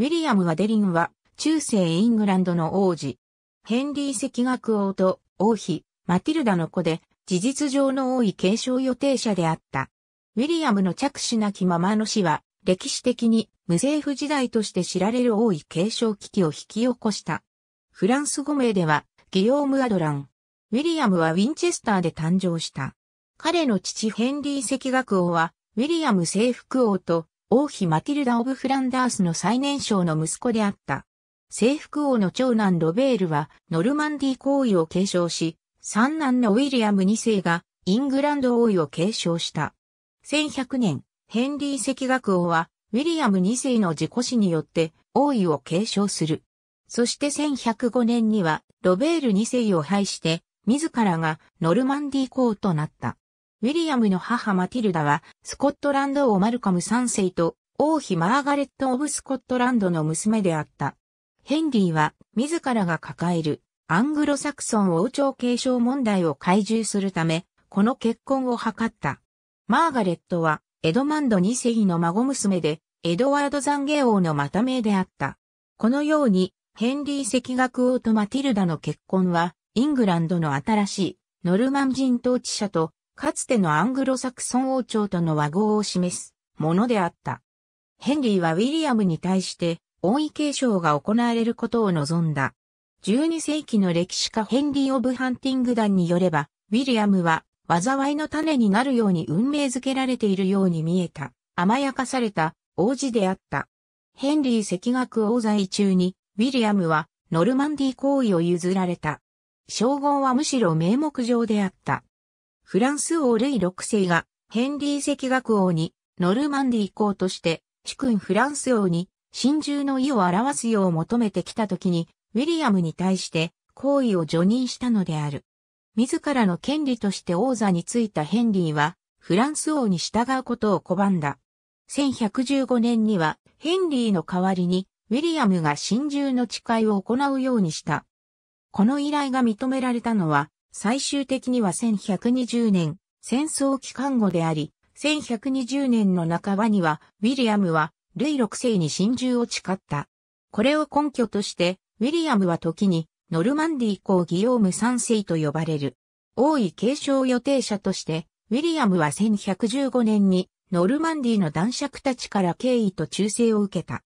ウィリアム・アデリンは、中世イングランドの王子、ヘンリー赤学王と王妃、マティルダの子で、事実上の王位継承予定者であった。ウィリアムの着手なきままの死は、歴史的に無政府時代として知られる王位継承危機を引き起こした。フランス語名では、ギヨーム・アドラン。ウィリアムはウィンチェスターで誕生した。彼の父ヘンリー赤学王は、ウィリアム征服王と王妃マティルダ・オブ・フランダースの最年少の息子であった。征服王の長男ロベールはノルマンディ皇位を継承し、三男のウィリアム二世がイングランド王位を継承した。1100年、ヘンリー赤学王はウィリアム二世の自己死によって王位を継承する。そして1105年にはロベール二世を廃して自らがノルマンディ皇となった。ウィリアムの母マティルダは、スコットランド王マルカム3世と、王妃マーガレット・オブ・スコットランドの娘であった。ヘンリーは、自らが抱える、アングロサクソン王朝継承問題を懐柔するため、この結婚を図った。マーガレットは、エドマンド2世の孫娘で、エドワードザンゲ王のまためであった。このように、ヘンリー赤学王とマティルダの結婚は、イングランドの新しい、ノルマン人統治者とかつてのアングロサクソン王朝との和合を示すものであった。ヘンリーはウィリアムに対して王位継承が行われることを望んだ。12世紀の歴史家ヘンリー・オブ・ハンティング団によれば、ウィリアムは災いの種になるように運命づけられているように見えた、甘やかされた王子であった。ヘンリー赤学王在中に、ウィリアムはノルマンディー行為を譲られた。称号はむしろ名目上であった。フランス王ルイ六世がヘンリー赤学王にノルマンディこ公として主君フランス王に真珠の意を表すよう求めてきた時にウィリアムに対して行為を除任したのである。自らの権利として王座についたヘンリーはフランス王に従うことを拒んだ。1115年にはヘンリーの代わりにウィリアムが真珠の誓いを行うようにした。この依頼が認められたのは最終的には1120年、戦争期間後であり、1120年の半ばには、ウィリアムは、ルイ6世に真珠を誓った。これを根拠として、ウィリアムは時に、ノルマンディ公ギヨーム3世と呼ばれる。王位継承予定者として、ウィリアムは1115年に、ノルマンディの男爵たちから敬意と忠誠を受けた。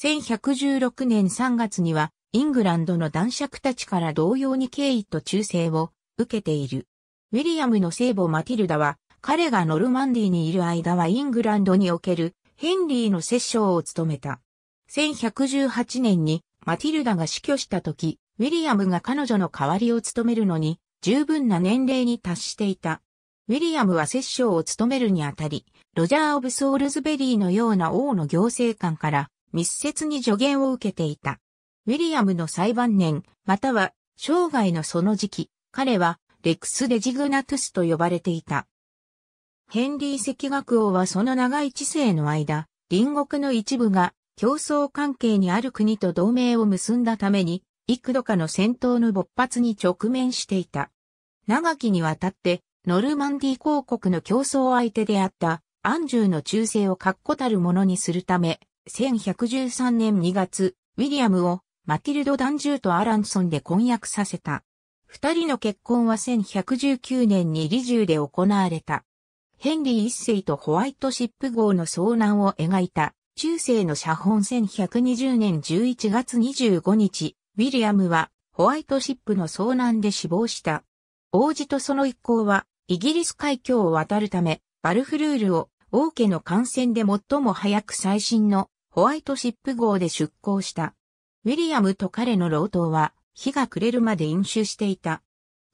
1116年3月には、イングランドの男爵たちから同様に敬意と忠誠を受けている。ウィリアムの聖母マティルダは、彼がノルマンディにいる間はイングランドにおけるヘンリーの摂政を務めた。1118年にマティルダが死去した時、ウィリアムが彼女の代わりを務めるのに十分な年齢に達していた。ウィリアムは摂政を務めるにあたり、ロジャー・オブ・ソールズベリーのような王の行政官から密接に助言を受けていた。ウィリアムの裁判年、または生涯のその時期、彼はレクス・デジグナトゥスと呼ばれていた。ヘンリー赤学王はその長い知性の間、隣国の一部が競争関係にある国と同盟を結んだために、幾度かの戦闘の勃発に直面していた。長きにわたって、ノルマンディ公国の競争相手であった、アンジューの忠誠を確固たるものにするため、1113年2月、ウィリアムをマティルド・ダンジューとアランソンで婚約させた。二人の結婚は1119年にリジューで行われた。ヘンリー一世とホワイトシップ号の遭難を描いた中世の写本1120年11月25日、ウィリアムはホワイトシップの遭難で死亡した。王子とその一行はイギリス海峡を渡るためバルフルールを王家の艦船で最も早く最新のホワイトシップ号で出港した。ウィリアムと彼の老頭は日が暮れるまで飲酒していた。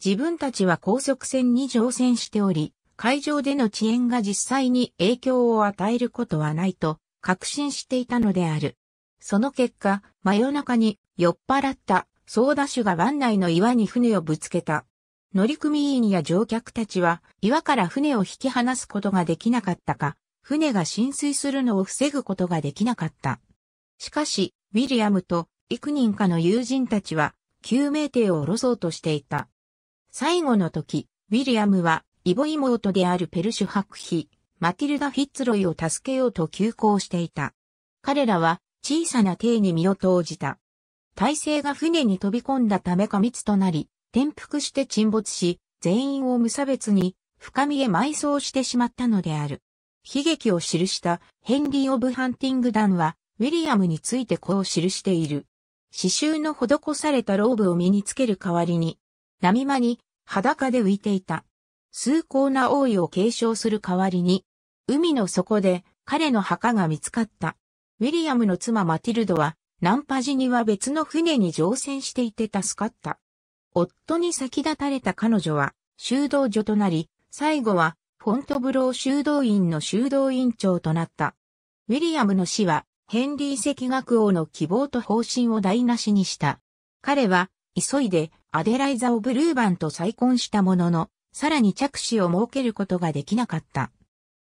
自分たちは高速船に乗船しており、海上での遅延が実際に影響を与えることはないと確信していたのである。その結果、真夜中に酔っ払ったソーダ酒が湾内の岩に船をぶつけた。乗組員や乗客たちは岩から船を引き離すことができなかったか、船が浸水するのを防ぐことができなかった。しかし、ウィリアムと幾人かの友人たちは救命艇を下ろそうとしていた。最後の時、ウィリアムは、イボ妹であるペルシュ伯妃、マティルダ・フィッツロイを助けようと急行していた。彼らは、小さな艇に身を投じた。体勢が船に飛び込んだため過密となり、転覆して沈没し、全員を無差別に深みへ埋葬してしまったのである。悲劇を記したヘンリー・オブ・ハンティング団は、ウィリアムについてこう記している。刺繍の施されたローブを身につける代わりに、波間に裸で浮いていた。崇高な王位を継承する代わりに、海の底で彼の墓が見つかった。ウィリアムの妻マティルドは、ナンパ時には別の船に乗船していて助かった。夫に先立たれた彼女は、修道女となり、最後は、フォントブロー修道院の修道院長となった。ウィリアムの死は、ヘンリー赤学王の希望と方針を台無しにした。彼は、急いでアデライザをブルーバンと再婚したものの、さらに着手を設けることができなかった。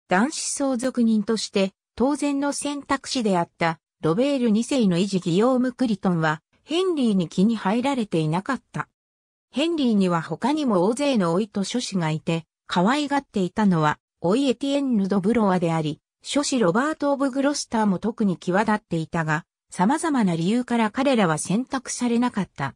男子相続人として、当然の選択肢であった、ロベール2世の維持ギヨーム・クリトンは、ヘンリーに気に入られていなかった。ヘンリーには他にも大勢の老いと諸子がいて、可愛がっていたのは、老いエティエンヌ・ド・ブロワであり、諸子ロバート・オブ・グロスターも特に際立っていたが、様々な理由から彼らは選択されなかった。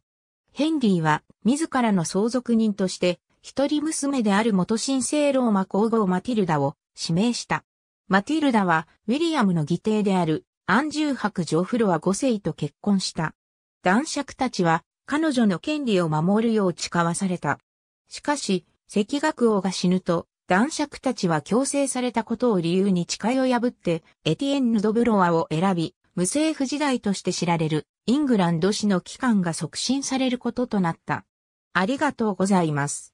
ヘンリーは自らの相続人として、一人娘である元神聖ローマ皇后マティルダを指名した。マティルダはウィリアムの義弟であるアンジュー伯ジョフロア5世と結婚した。男爵たちは彼女の権利を守るよう誓わされた。しかし、赤学王が死ぬと、男爵たちは強制されたことを理由に誓いを破って、エティエンヌ・ドブロワを選び、無政府時代として知られるイングランド史の期間が促進されることとなった。ありがとうございます。